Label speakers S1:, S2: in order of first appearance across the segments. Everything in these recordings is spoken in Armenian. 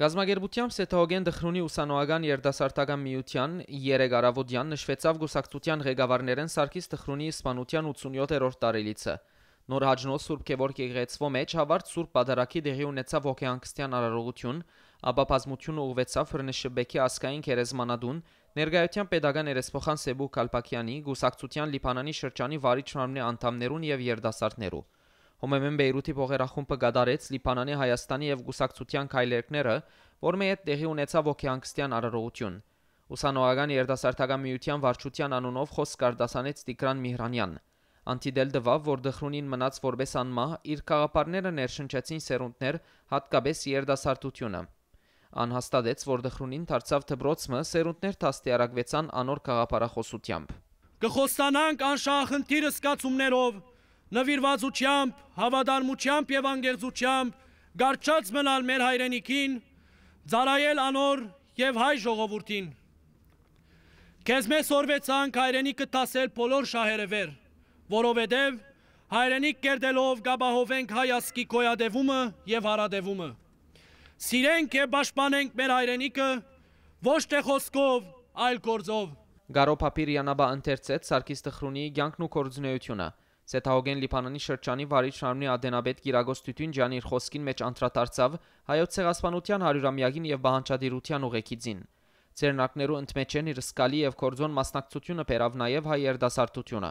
S1: Գազմագերբությամբ Սեթողեն Դխրունի ուսանողական երդասարտական միության 3 արավոդյան նշվեցավ գուսակցության ղեկավարներեն Սարգիս Դխրունի իսպանության 87-րդ տարելիցը։ Նոր հաջնոց Սուրբ Գևորգ եկեղեցվո մեջ հավարտ Սուրբ Պատարագի դեղի ունեցավ ոգեանքստյան արարողություն, ապա բազմությունը ուղղվեցավ Հրնշբեկի ասկային քերեզմանադուն, ներկայության pedagogan երեսփոխան Սեբու Կալպակյանի, գուսակցության Լիբանանի շրջանի վարիչ շարունի անդամներուն եւ երդասարտներուն։ Հոմեմեն Բեյրութի փողերախումբը գադարեց Լիբանանի, Հայաստանի եւ Գուսակցության քայլերքները, որոնց հետ տեղի ունեցավ ոգեանգստյան արարողություն։ Ուսանողական երիտասարդական միության վարչության անունով խոսք կարդասանեց Տիգրան Միհրանյան։ Անտիդել դվավ, որ դխրունին մնաց որպես անմահ, իր խաղապարները ներշնչեցին սերունդներ, հատկապես երիտասարդությունը։ Անհաստատեց, որ դխրունին դարձավ դբրոցը, սերունդներ դաստիարակվեցան անոր խաղապարախոսությամբ։
S2: Կխոսանանք անշահ խնդիրը սկացումներով, նվիրվածությամբ, հավադարմությամբ եւ անգերձությամբ գարչած մնալ մեր հայրենիքին, ծարայել անոր եւ հայ ժողովրդին։ Քեզ մեզ օրվեցանք հայրենիքը տասել բոլոր շահերը վեր, որովհետեւ հայրենիք կերտելով գաբահովենք հայ ասկի կոյադևումը եւ հարադևումը։ Սիրենք եւ պաշտպանենք մեր հայրենիքը ոչ թե խոսքով, այլ
S1: գործով։ Գարոփապիրյանաբա ընթերցեց Սարգիս Տխրունի ցանկն ու կորձունեությունը։ Սեթահոգեն Լիբանանի շրջանի վարիչ Շարմնի Ադենաբեդ Կիրագոս Տյութունջյանը իր խոսքին մեջ անդրադարձավ հայոց ցեղասպանության 100-ամյակին եւ վահանջադիրության ուղեկիցին։ Ձեռնակներու ընդմեջեն իր սկալի եւ կորձոն մասնակցությունը բերավ նաեւ հայ երդասարտությունը։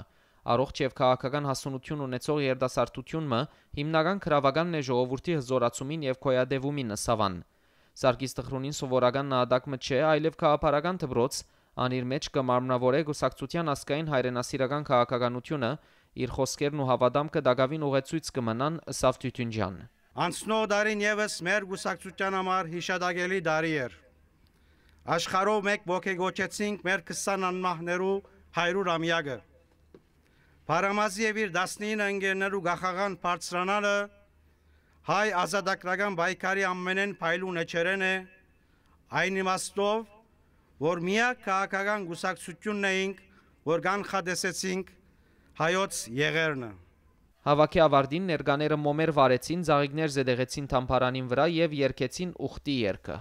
S1: Առողջ եւ քաղաքական հասունություն ունեցող երդասարտությունը հիմնական քրավականն է ժողովրդի հզորացումին եւ կոյադևումին նսավան։ Սարգիս Տխրունին սովորական նահատակը չէ, այլև քաղաքապարական դբրոց, անիր մեջ կմարմնավորե գուսակցության ասկային հայրենասիրական քաղաքականությունը, Իր խոսքերն ու հավադամքը դակավին ուղեցույց կմնան Սավ Թյութունջյան։
S3: Անցնող դարին եւս մեր գուսակցության համար հիշադակելի դարի էր։ Աշխարհով մեկ ողեգոճեցինք մեր 20 անմահներու 100 ամյակը։ Փարամազի եւ իր 19 ընկերներու գախաղան բարձրանալը հայ ազատագրական բայկարի ամենեն փայլու նչերեն է այն իմաստով որ միակ քաղաքական գուսակցությունն էինք որ կանխադեսեցինք հայոց եղերնը։
S1: Հավաքի ավարդին ներգաները մոմեր վարեցին, զաղիգներ զեդեղեցին թամպարանին վրա և երկեցին ուղթի երկը։